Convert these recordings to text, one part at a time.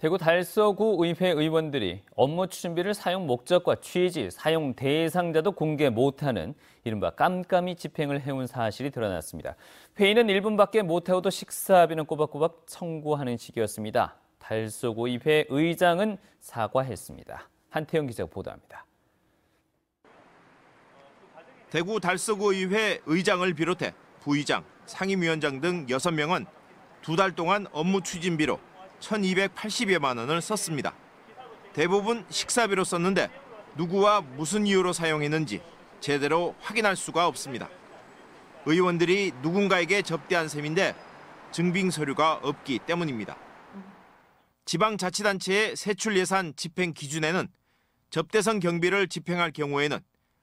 대구 달서구 의회 의원들이 업무 추진비를 사용 목적과 취지, 사용 대상자도 공개 못하는 이른바 깜깜이 집행을 해온 사실이 드러났습니다. 회의는 1분밖에 못하고도 식사비는 꼬박꼬박 청구하는 식이었습니다. 달서구 의회 의장은 사과했습니다. 한태영 기자가 보도합니다. 대구 달서구 의회 의장을 비롯해 부의장, 상임위원장 등 6명은 두 달 동안 업무 추진비로 1,280여만 원을 썼습니다. 대부분 식사비로 썼는데 누구와 무슨 이유로 사용했는지 제대로 확인할 수가 없습니다. 의원들이 누군가에게 접대한 셈인데 증빙 서류가 없기 때문입니다. 지방자치단체의 세출 예산 집행 기준에는 접대성 경비를 집행할 경우에는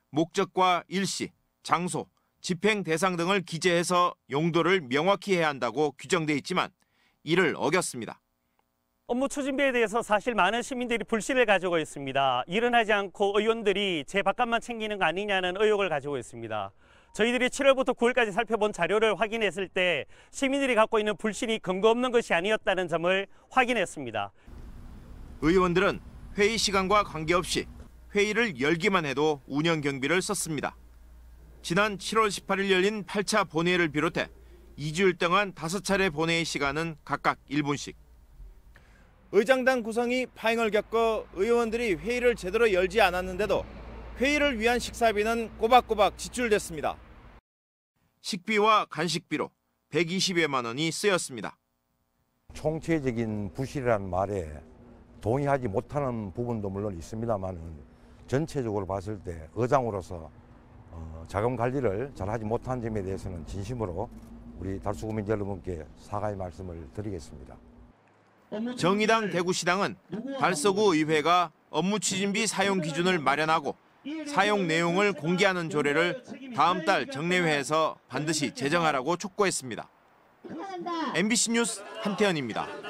목적과 일시, 장소, 집행 대상 등을 기재해서 용도를 명확히 해야 한다고 규정돼 있지만 이를 어겼습니다. 업무 추진비에 대해서 사실 많은 시민들이 불신을 가지고 있습니다. 일은 하지 않고 의원들이 제바깥만 챙기는 거 아니냐는 의혹을 가지고 있습니다. 저희들이 7월부터 9월까지 살펴본 자료를 확인했을 때 시민들이 갖고 있는 불신이 근거 없는 것이 아니었다는 점을 확인했습니다. 의원들은 회의 시간과 관계없이 회의를 열기만 해도 운영 경비를 썼습니다. 지난 7월 18일 열린 8차 본회의를 비롯해 2주일 동안 5차례 본회의 시간은 각각 1분씩 의장단 구성이 파행을 겪어 의원들이 회의를 제대로 열지 않았는데도 회의를 위한 식사비는 꼬박꼬박 지출됐습니다. 식비와 간식비로 120여만 원이 쓰였습니다. 총체적인 부실이라는 말에 동의하지 못하는 부분도 물론 있습니다만 전체적으로 봤을 때 의장으로서 어, 자금 관리를 잘하지 못한 점에 대해서는 진심으로 우리 달수구민 여러분께 사과의 말씀을 드리겠습니다. 정의당 대구시당은 달서구 의회가 업무 추진비 사용 기준을 마련하고 사용 내용을 공개하는 조례를 다음 달 정례회에서 반드시 제정하라고 촉구했습니다. MBC 뉴스 한태현입니다.